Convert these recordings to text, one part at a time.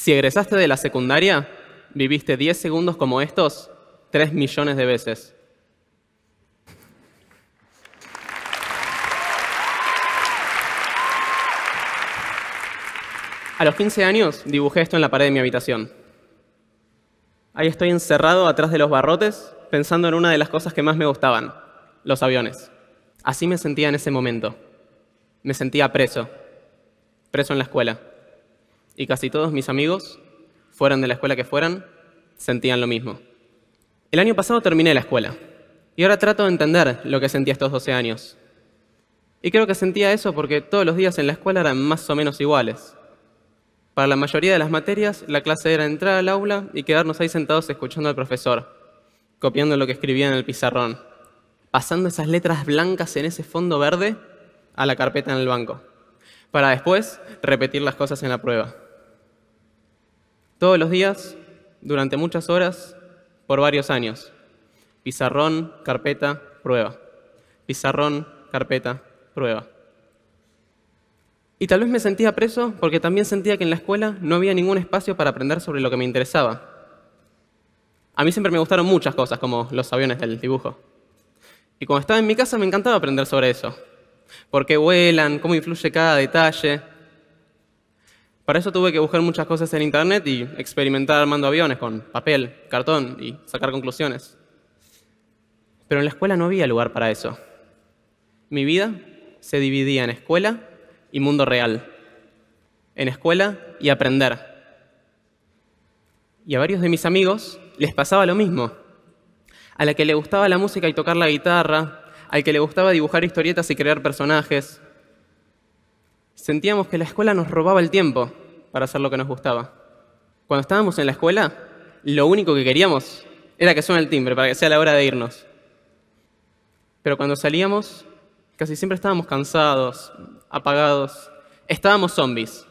Si egresaste de la secundaria, viviste 10 segundos como estos 3 millones de veces. A los 15 años dibujé esto en la pared de mi habitación. Ahí estoy encerrado atrás de los barrotes pensando en una de las cosas que más me gustaban, los aviones. Así me sentía en ese momento. Me sentía preso, preso en la escuela y casi todos mis amigos, fueran de la escuela que fueran, sentían lo mismo. El año pasado terminé la escuela y ahora trato de entender lo que sentía estos 12 años. Y creo que sentía eso porque todos los días en la escuela eran más o menos iguales. Para la mayoría de las materias, la clase era entrar al aula y quedarnos ahí sentados escuchando al profesor, copiando lo que escribía en el pizarrón, pasando esas letras blancas en ese fondo verde a la carpeta en el banco, para después repetir las cosas en la prueba todos los días, durante muchas horas, por varios años. Pizarrón, carpeta, prueba. Pizarrón, carpeta, prueba. Y tal vez me sentía preso porque también sentía que en la escuela no había ningún espacio para aprender sobre lo que me interesaba. A mí siempre me gustaron muchas cosas, como los aviones del dibujo. Y cuando estaba en mi casa me encantaba aprender sobre eso. Por qué vuelan, cómo influye cada detalle, para eso tuve que buscar muchas cosas en internet y experimentar armando aviones con papel, cartón y sacar conclusiones. Pero en la escuela no había lugar para eso. Mi vida se dividía en escuela y mundo real. En escuela y aprender. Y a varios de mis amigos les pasaba lo mismo. A la que le gustaba la música y tocar la guitarra, al que le gustaba dibujar historietas y crear personajes, sentíamos que la escuela nos robaba el tiempo para hacer lo que nos gustaba. Cuando estábamos en la escuela, lo único que queríamos era que suene el timbre para que sea la hora de irnos. Pero cuando salíamos, casi siempre estábamos cansados, apagados, estábamos zombies,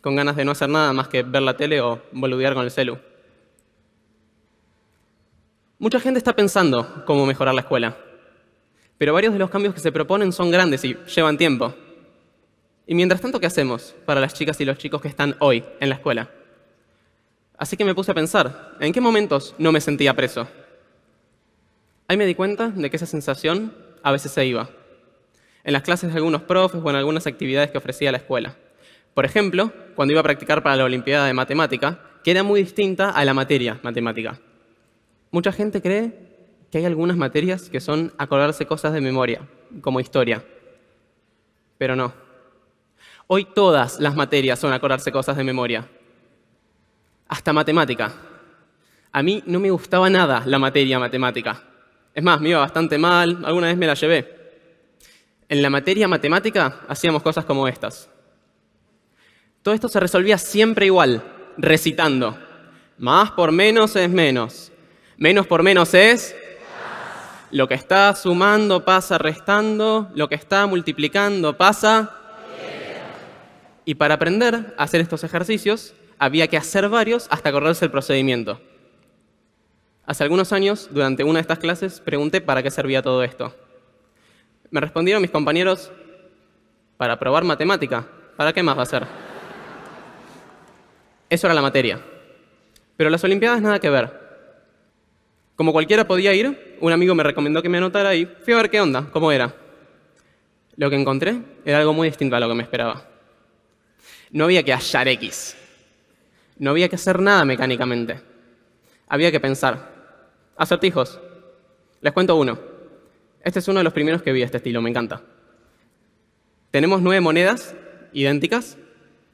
con ganas de no hacer nada más que ver la tele o boludear con el celu. Mucha gente está pensando cómo mejorar la escuela, pero varios de los cambios que se proponen son grandes y llevan tiempo. Y mientras tanto, ¿qué hacemos para las chicas y los chicos que están hoy en la escuela? Así que me puse a pensar, ¿en qué momentos no me sentía preso? Ahí me di cuenta de que esa sensación a veces se iba. En las clases de algunos profes o en algunas actividades que ofrecía la escuela. Por ejemplo, cuando iba a practicar para la Olimpiada de Matemática, que era muy distinta a la materia matemática. Mucha gente cree que hay algunas materias que son acordarse cosas de memoria, como historia. Pero no. Hoy todas las materias son acordarse cosas de memoria. Hasta matemática. A mí no me gustaba nada la materia matemática. Es más, me iba bastante mal, alguna vez me la llevé. En la materia matemática hacíamos cosas como estas. Todo esto se resolvía siempre igual, recitando. Más por menos es menos. Menos por menos es... Lo que está sumando pasa restando, lo que está multiplicando pasa y para aprender a hacer estos ejercicios, había que hacer varios hasta correrse el procedimiento. Hace algunos años, durante una de estas clases, pregunté para qué servía todo esto. Me respondieron mis compañeros, para probar matemática. ¿Para qué más va a ser? Eso era la materia. Pero las Olimpiadas nada que ver. Como cualquiera podía ir, un amigo me recomendó que me anotara y fui a ver qué onda, cómo era. Lo que encontré era algo muy distinto a lo que me esperaba. No había que hallar X. No había que hacer nada mecánicamente. Había que pensar. Acertijos. Les cuento uno. Este es uno de los primeros que vi este estilo, me encanta. Tenemos nueve monedas idénticas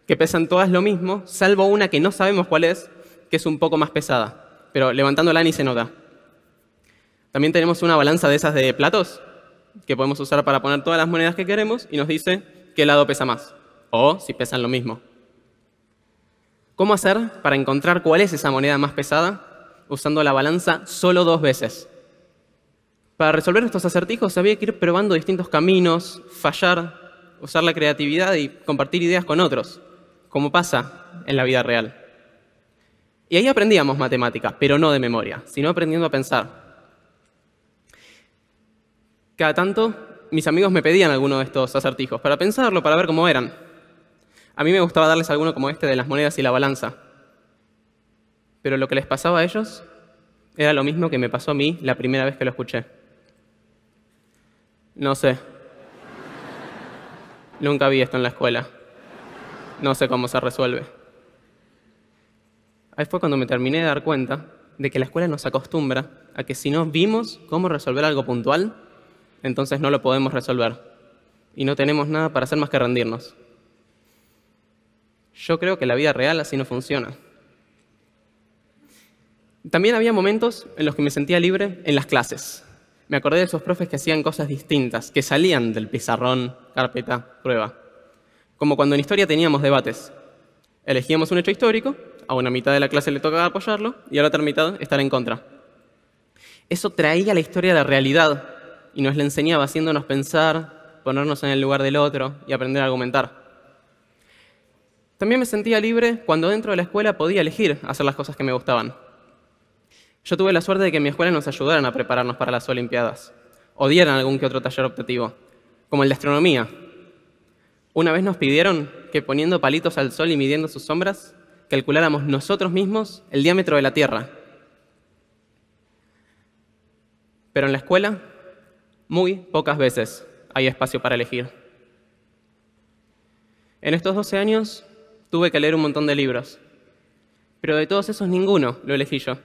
que pesan todas lo mismo, salvo una que no sabemos cuál es, que es un poco más pesada, pero levantándola ni se nota. También tenemos una balanza de esas de platos que podemos usar para poner todas las monedas que queremos y nos dice qué lado pesa más o si pesan lo mismo. ¿Cómo hacer para encontrar cuál es esa moneda más pesada usando la balanza solo dos veces? Para resolver estos acertijos había que ir probando distintos caminos, fallar, usar la creatividad y compartir ideas con otros, como pasa en la vida real. Y ahí aprendíamos matemáticas, pero no de memoria, sino aprendiendo a pensar. Cada tanto, mis amigos me pedían alguno de estos acertijos para pensarlo, para ver cómo eran. A mí me gustaba darles alguno como este de las monedas y la balanza. Pero lo que les pasaba a ellos era lo mismo que me pasó a mí la primera vez que lo escuché. No sé. Nunca vi esto en la escuela. No sé cómo se resuelve. Ahí fue cuando me terminé de dar cuenta de que la escuela nos acostumbra a que si no vimos cómo resolver algo puntual, entonces no lo podemos resolver. Y no tenemos nada para hacer más que rendirnos. Yo creo que la vida real así no funciona. También había momentos en los que me sentía libre en las clases. Me acordé de esos profes que hacían cosas distintas, que salían del pizarrón, carpeta, prueba. Como cuando en historia teníamos debates. Elegíamos un hecho histórico, a una mitad de la clase le tocaba apoyarlo y a la otra mitad estar en contra. Eso traía la historia a la realidad y nos la enseñaba haciéndonos pensar, ponernos en el lugar del otro y aprender a argumentar. También me sentía libre cuando dentro de la escuela podía elegir hacer las cosas que me gustaban. Yo tuve la suerte de que en mi escuela nos ayudaran a prepararnos para las Olimpiadas, o dieran algún que otro taller optativo, como el de astronomía. Una vez nos pidieron que poniendo palitos al sol y midiendo sus sombras, calculáramos nosotros mismos el diámetro de la Tierra. Pero en la escuela, muy pocas veces hay espacio para elegir. En estos 12 años tuve que leer un montón de libros. Pero de todos esos ninguno lo elegí yo.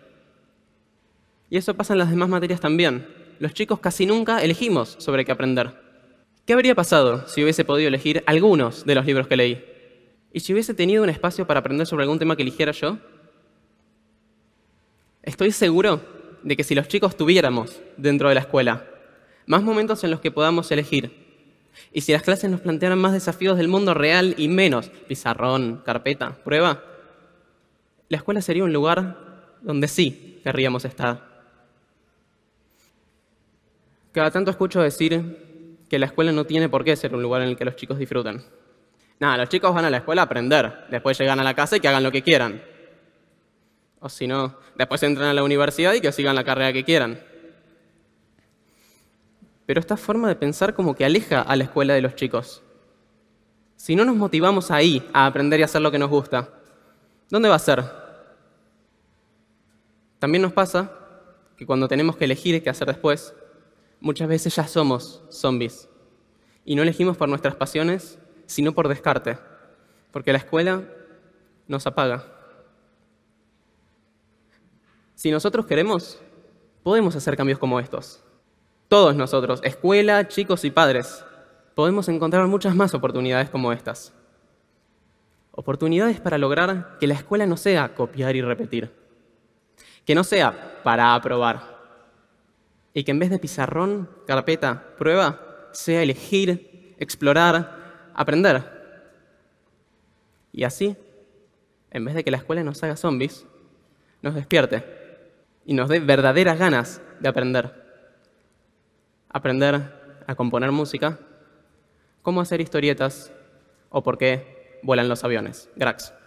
Y eso pasa en las demás materias también. Los chicos casi nunca elegimos sobre qué aprender. ¿Qué habría pasado si hubiese podido elegir algunos de los libros que leí? ¿Y si hubiese tenido un espacio para aprender sobre algún tema que eligiera yo? Estoy seguro de que si los chicos tuviéramos dentro de la escuela más momentos en los que podamos elegir y si las clases nos plantearan más desafíos del mundo real y menos pizarrón, carpeta, prueba, la escuela sería un lugar donde sí querríamos estar. Cada tanto escucho decir que la escuela no tiene por qué ser un lugar en el que los chicos disfruten. Nada, los chicos van a la escuela a aprender, después llegan a la casa y que hagan lo que quieran. O si no, después entran a la universidad y que sigan la carrera que quieran. Pero esta forma de pensar como que aleja a la escuela de los chicos. Si no nos motivamos ahí a aprender y hacer lo que nos gusta, ¿dónde va a ser? También nos pasa que cuando tenemos que elegir qué hacer después, muchas veces ya somos zombies. Y no elegimos por nuestras pasiones, sino por descarte, porque la escuela nos apaga. Si nosotros queremos, podemos hacer cambios como estos. Todos nosotros, escuela, chicos y padres, podemos encontrar muchas más oportunidades como estas. Oportunidades para lograr que la escuela no sea copiar y repetir, que no sea para aprobar, y que en vez de pizarrón, carpeta, prueba, sea elegir, explorar, aprender. Y así, en vez de que la escuela nos haga zombies, nos despierte y nos dé verdaderas ganas de aprender aprender a componer música, cómo hacer historietas o por qué vuelan los aviones. Grax.